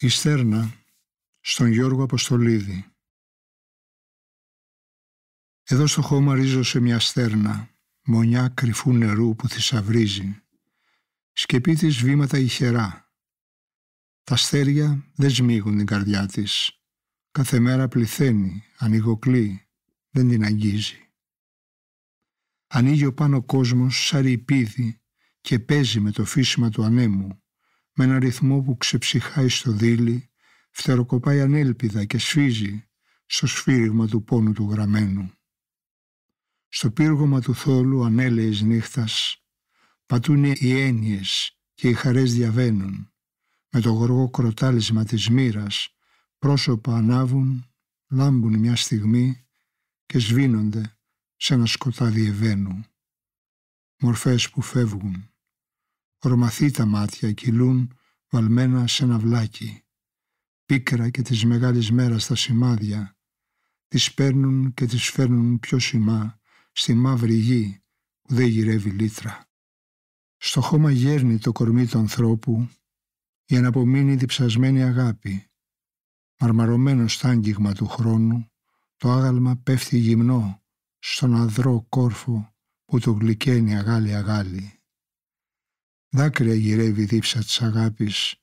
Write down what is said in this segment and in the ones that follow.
Η Στέρνα στον Γιώργο Αποστολίδη Εδώ στο χώμα ρίζωσε μια στέρνα, μονιά κρυφού νερού που θησαυρίζει. Σκεπή της βήματα ηχερά. Τα στέρια δεν σμίγουν την καρδιά της. Κάθε μέρα πληθαίνει, ανοιγοκλεί, δεν την αγγίζει. Ανοίγει ο πάνω κόσμος σαν ρηπίδι και παίζει με το φύσιμα του ανέμου με ένα ρυθμό που ξεψυχάει στο δίλη, φτεροκοπάει ανέλπιδα και σφίζει στο σφύριγμα του πόνου του γραμμένου. Στο πύργωμα του θόλου ανέλεης νύχτας πατούν οι έννοιες και οι χαρές διαβαίνουν. Με το γοργό κροτάλισμα της μοίρας πρόσωπα ανάβουν, λάμπουν μια στιγμή και σβήνονται σε ένα σκοτάδι ευαίνου. Μορφές που φεύγουν. Ορμαθεί τα μάτια κυλούν βαλμένα σε ένα βλάκι. Πίκρα και τις μεγάλες μέρας τα σημάδια, τις παίρνουν και τις φέρνουν πιο σημά στη μαύρη γη που δεν γυρεύει λίτρα. Στο χώμα γέρνει το κορμί του ανθρώπου για να απομείνει διψασμένη αγάπη. Μαρμαρωμένο στ' άγγιγμα του χρόνου, το άγαλμα πέφτει γυμνό στον αδρό κόρφο που το γλυκαίνει αγάλι αγάλι. Δάκρυα γυρεύει δίψα της αγάπης,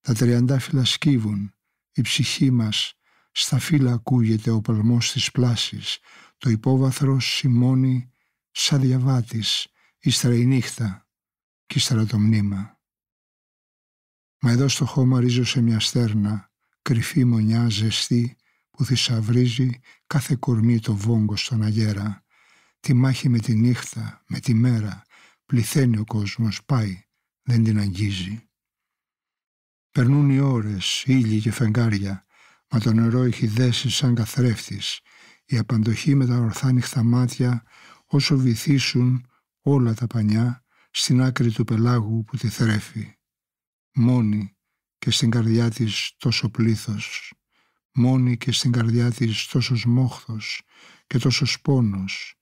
τα τριαντάφυλλα σκύβουν, η ψυχή μας, στα φύλλα ακούγεται ο παλμός της πλάσης, το υπόβαθρο σημώνει σαν διαβάτης, ύστερα η νύχτα και ύστερα το μνήμα. Μα εδώ στο χώμα ρίζωσε μια στέρνα, κρυφή μονιά ζεστή που θησαυρίζει κάθε κορμί το βόγκο στον αγέρα. Τη μάχη με τη νύχτα, με τη μέρα, πληθαίνει ο κόσμος, πάει, δεν την αγγίζει. Περνούν οι ώρες, ήλιοι και φεγγάρια, μα το νερό έχει δέσει σαν καθρέφτης, η απαντοχή με τα ορθά νυχτα μάτια, όσο βυθίσουν όλα τα πανιά στην άκρη του πελάγου που τη θρέφει. Μόνη και στην καρδιά της τόσο πλήθος, μόνη και στην καρδιά της τόσο μόχθος και τόσο πόνος,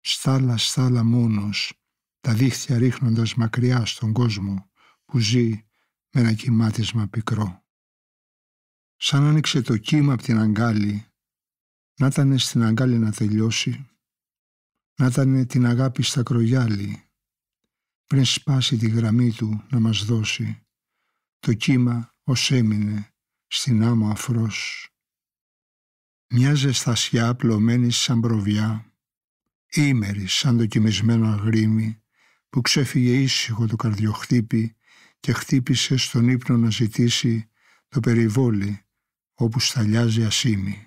στάλα στάλα μόνος, τα δίχτυα ρίχνοντας μακριά στον κόσμο που ζει με ένα κοιμάτισμα πικρό. Σαν άνοιξε το κύμα από την αγκάλη, να ήταν στην αγκάλη να τελειώσει, να ήταν την αγάπη στα κρογιάλι, πριν σπάσει τη γραμμή του να μας δώσει, το κύμα ως έμεινε στην άμμο αφρός. Μια ζεστασιά πλωμένη σαν προβιά, ήμερη σαν το κοιμισμένο αγρίμι, που ξέφυγε ήσυχο το καρδιοχτύπη και χτύπησε στον ύπνο να ζητήσει το περιβόλι όπου σταλιάζει ασήμι.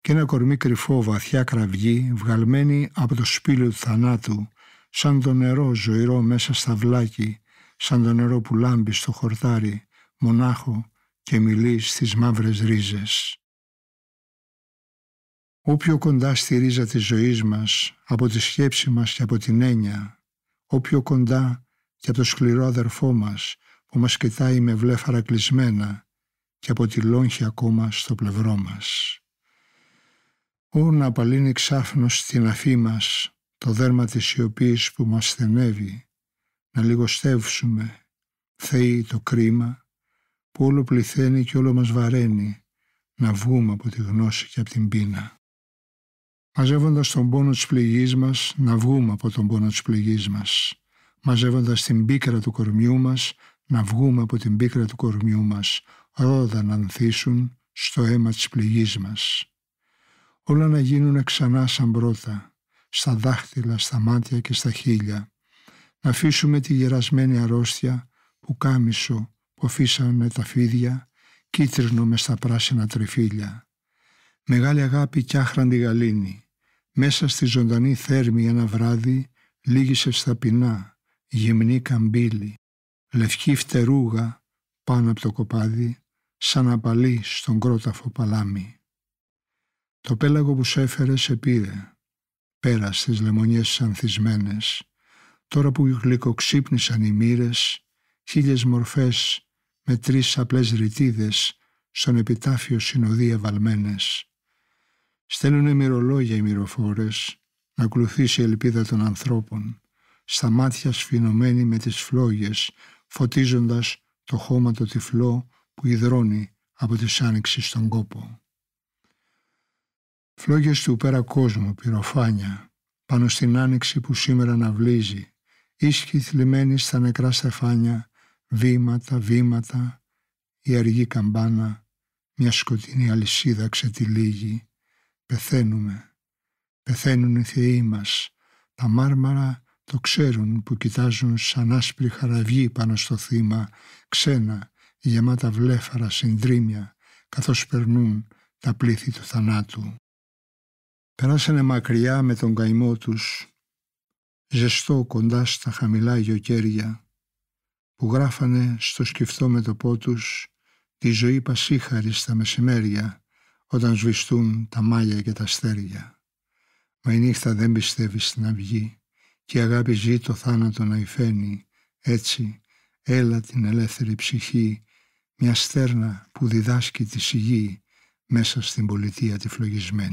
Και ένα κορμί κρυφό βαθιά κραυγή βγαλμένη από το σπήλιο του θανάτου σαν το νερό ζωηρό μέσα στα βλάκι σαν το νερό που λάμπει στο χορτάρι μονάχο και μιλεί στις μαύρες ρίζες. Όποιο κοντά στη ρίζα της ζωής μας, από τη σκέψη μας και από την έννοια, όποιο κοντά και από το σκληρό αδερφό μας που μας κοιτάει με βλέφαρα κλεισμένα και από τη λόγχη ακόμα στο πλευρό μας. Ω να απαλύνει ξάφνος στην αφή μας το δέρμα της σιωπής που μας στενεύει, να λιγοστεύσουμε, θέει το κρίμα που όλο πληθαίνει και όλο μας βαραίνει, να βγούμε από τη γνώση και από την πείνα μαζεύοντας τον πόνο της πληγής μας να βγούμε από τον πόνο της πληγής μας, μαζεύοντας την πίκρα του κορμιού μας να βγούμε από την πίκρα του κορμιού μας, ρόδα να ανθίσουν στο αίμα της πληγής μας. Όλα να γίνουν ξανά σαν πρώτα, στα δάχτυλα, στα μάτια και στα χείλια, να αφήσουμε τη γερασμένη αρρώστια που κάμισο που αφήσανε τα φίδια, κίτρινο μες στα πράσινα τριφύλια. Μεγάλη αγάπη κι άχραντη γαλήνη, μέσα στη ζωντανή θέρμη ένα βράδυ λίγησε στα πεινά, γυμνή καμπύλη, λευκή φτερούγα πάνω από το κοπάδι, σαν απαλή στον κρόταφο παλάμι. Το πέλαγο που σ' έφερε σε πήρε, πέρα στις λεμονιές ανθισμένες, τώρα που γλυκοξύπνησαν οι μοίρες, χίλιες μορφές με τρεις απλές ρητίδες στον επιτάφιο συνοδεία βαλμένες. Στέλνουν μυρολόγια οι μυροφόρες να ακολουθήσει η ελπίδα των ανθρώπων, στα μάτια σφινωμένη με τις φλόγες, φωτίζοντας το χώμα το τυφλό που υδρώνει από τις άνοιξη στον κόπο. Φλόγες του πέρα κόσμου, πυροφάνια, πάνω στην άνοιξη που σήμερα αναβλύζει, ίσχυ θλιμμένοι στα νεκρά στεφάνια, βήματα, βήματα, η αργή καμπάνα, μια σκοτεινή αλυσίδα ξετυλίγει, Πεθαίνουμε. Πεθαίνουν οι θεοί μας. Τα μάρμαρα το ξέρουν που κοιτάζουν σαν άσπρη χαραυγή πάνω στο θύμα, ξένα, γεμάτα βλέφαρα, συντρίμια, καθώς περνούν τα πλήθη του θανάτου. Περάσανε μακριά με τον καημό τους, ζεστό κοντά στα χαμηλά γιοκέρια, που γράφανε στο με μετωπό τους τη ζωή πασίχαρη στα μεσημέρια, όταν σβηστούν τα μάγια και τα στέρια. Μα η νύχτα δεν πιστεύει στην αυγή και η αγάπη ζει το θάνατο να υφαίνει. Έτσι, έλα την ελεύθερη ψυχή, μια στέρνα που διδάσκει τη σιγή μέσα στην πολιτεία τη φλογισμένη.